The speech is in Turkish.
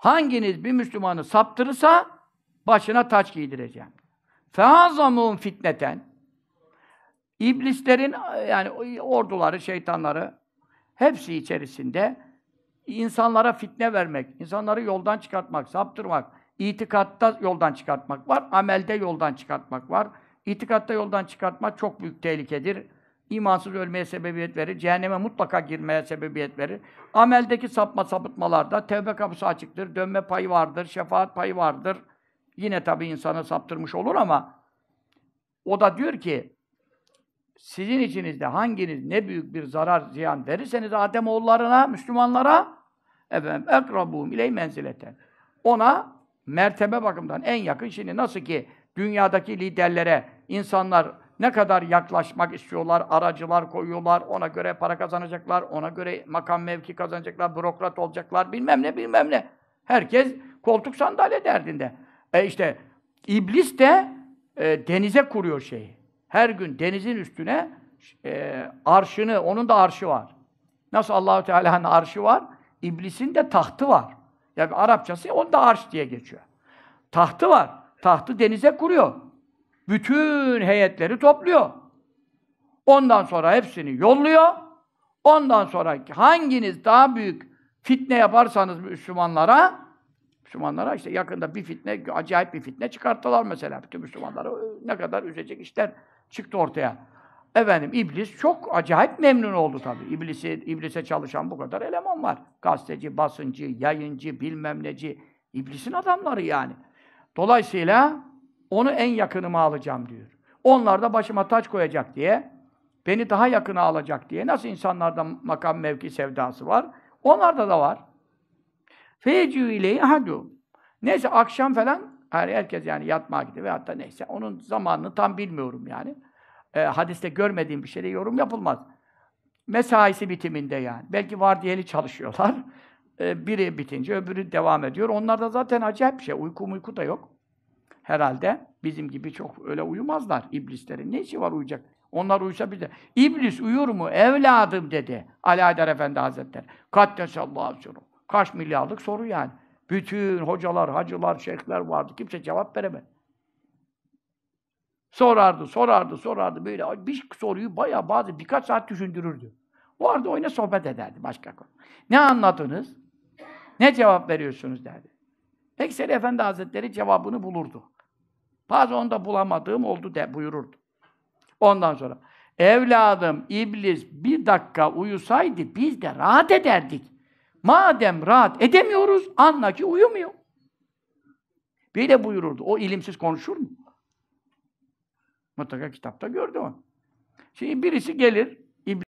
Hanginiz bir Müslümanı saptırırsa başına taç giydireceğim. Feazamun fitneten İblislerin yani orduları, şeytanları hepsi içerisinde insanlara fitne vermek, insanları yoldan çıkartmak, saptırmak, itikatta yoldan çıkartmak var, amelde yoldan çıkartmak var. İtikatta yoldan çıkartmak çok büyük tehlikedir imansız ölmeye sebebiyet verir, cehenneme mutlaka girmeye sebebiyet verir. Ameldeki sapma sapıtmalarda tevbe kapısı açıktır, dönme payı vardır, şefaat payı vardır. Yine tabii insanı saptırmış olur ama o da diyor ki sizin içinizde hanginiz ne büyük bir zarar ziyan verirseniz Adem oğullarına, Müslümanlara efendim ekrabum iley menzileten. Ona mertebe bakımından en yakın şimdi nasıl ki dünyadaki liderlere insanlar ne kadar yaklaşmak istiyorlar, aracılar koyuyorlar, ona göre para kazanacaklar, ona göre makam mevki kazanacaklar, bürokrat olacaklar, bilmem ne bilmem ne. Herkes koltuk sandalye derdinde. E işte iblis de e, denize kuruyor şeyi. Her gün denizin üstüne e, arşını, onun da arşı var. Nasıl Allahü Teala'nın arşı var, iblisin de tahtı var. Yani Arapçası onda arş diye geçiyor. Tahtı var. Tahtı denize kuruyor. Bütün heyetleri topluyor. Ondan sonra hepsini yolluyor. Ondan sonra hanginiz daha büyük fitne yaparsanız Müslümanlara, Müslümanlara işte yakında bir fitne, acayip bir fitne çıkarttılar mesela. Bütün Müslümanları e, ne kadar üzecek işler çıktı ortaya. Efendim iblis çok acayip memnun oldu tabii. İblisi, iblise çalışan bu kadar eleman var. Gazeteci, basıncı, yayıncı, bilmem neci. İblisin adamları yani. Dolayısıyla onu en yakınıma alacağım diyor. Onlar da başıma taç koyacak diye, beni daha yakına alacak diye. Nasıl insanlarda makam mevki sevdası var? Onlarda da var. Feyecü ileyi hadu. Neyse akşam falan her herkes yani yatmaya gidiyor ve hatta neyse onun zamanını tam bilmiyorum yani. E, hadiste görmediğim bir şeyle yorum yapılmaz. Mesaisi bitiminde yani. Belki vardiyeli çalışıyorlar. E, biri bitince öbürü devam ediyor. Onlarda zaten acayip bir şey. Uyku uyku da yok herhalde bizim gibi çok öyle uyumazlar iblislerin. Ne işi var uyuyacak? Onlar uyusa bize. İblis uyur mu? Evladım dedi Ali Haydar Efendi Hazretleri. Kaddesallahu soru. Kaç milyarlık soru yani. Bütün hocalar, hacılar, şeyhler vardı. Kimse cevap veremedi. Sorardı, sorardı, sorardı. Böyle bir soruyu bayağı bazı birkaç saat düşündürürdü. O arada oyuna sohbet ederdi başka konu. Ne anladınız? Ne cevap veriyorsunuz derdi. Ekseri Efendi Hazretleri cevabını bulurdu. Bazen onda bulamadığım oldu de buyururdu. Ondan sonra evladım iblis bir dakika uyusaydı biz de rahat ederdik. Madem rahat edemiyoruz anla ki uyumuyor. Bir de buyururdu. O ilimsiz konuşur mu? Mutlaka kitapta gördü onu. Şimdi birisi gelir,